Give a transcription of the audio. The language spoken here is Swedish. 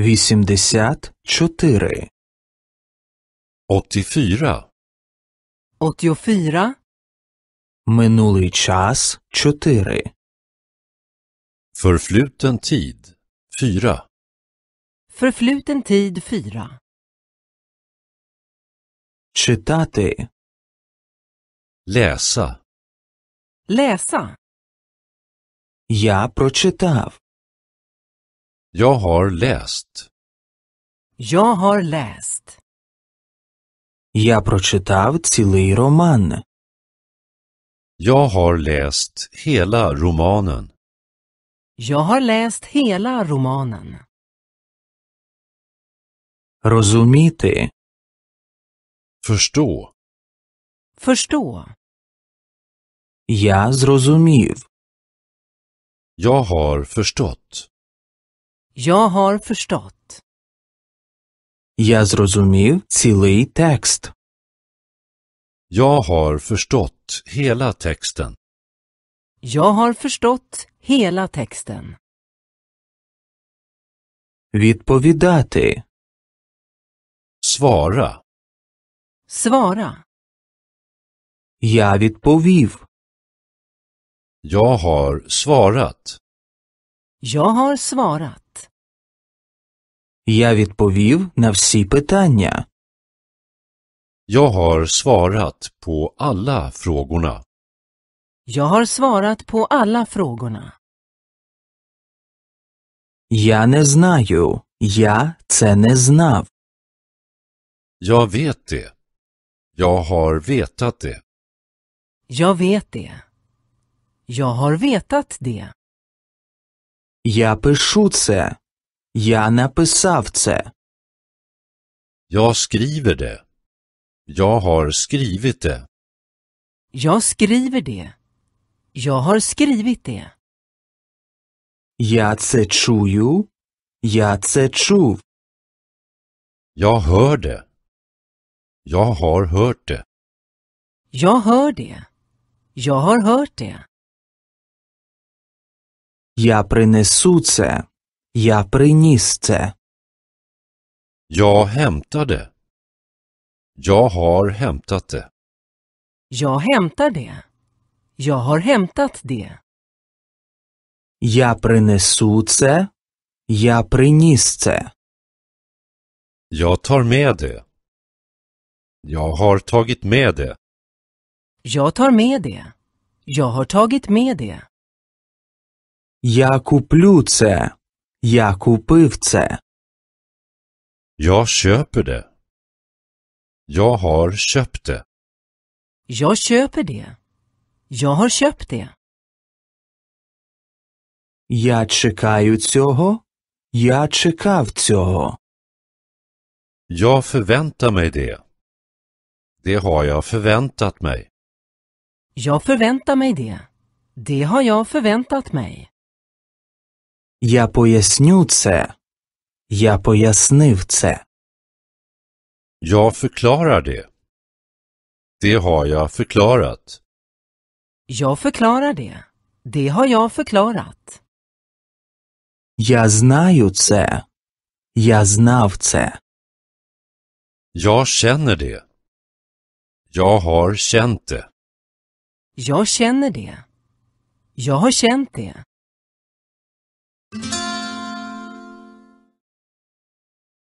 Вісімдесят чотири. Åttiofyra. 84, Минулий час чотири. Förfluten tid. 4. förfluten tid 4, Читати Läsa. läsa, Я прочитав. Jag har läst. Jag har läst. Я прочитав цілий роман. Jag har läst hela romanen. Jag har läst hela romanen. Розуміти. Förstå. Förstå. Я зрозумів. Jag har förstått. Jag har förstått. Я зрозумів цілий текст. Jag har förstått hela texten. Jag har förstått hela texten. Відповідати. Svara. Svara. Я відповів. Jag har svarat. Jag har svarat. Я відповів на всі питання. Jag har svarat på alla frågorna. Jag har svarat på alla frågorna. Я не знаю. Я це не знав. Jag vet det. Jag har vetat det. Jag vet det. Jag har vetat det. Я пишу це. Я написав це. Jag skriver det. Jag har skrivit det. Jag skriver det. Jag har skrivit det. Я це чую. Я це чув. Jag hör det. Jag har hört det. Jag hör det. Jag har hört det. Я принесу це. Я приніс це. Jag hämtade. Jag har hämtat det. Jag hämtar det. Jag har hämtat det. Я принесу це. Я приніс це. Jag tar med det. Jag har tagit med det. Jag tar med det. Jag har tagit med det. Я куплю це. Я купив це. Jag köper det. Jag har köpt det. Jag köper det. Jag har köpt det. Я чекаю цього. Я чекав цього. Jag förväntar mig det. Det har jag förväntat mig. Jag förväntar mig det. Det har jag förväntat mig. Я поясню це. Я пояснив це. Jag förklarar det. Det har jag förklarat. Jag förklarar det. Det har jag förklarat. Я знаю це. Я знав це. Jag känner det. Jag har känt det. Jag känner det. Jag har känt det.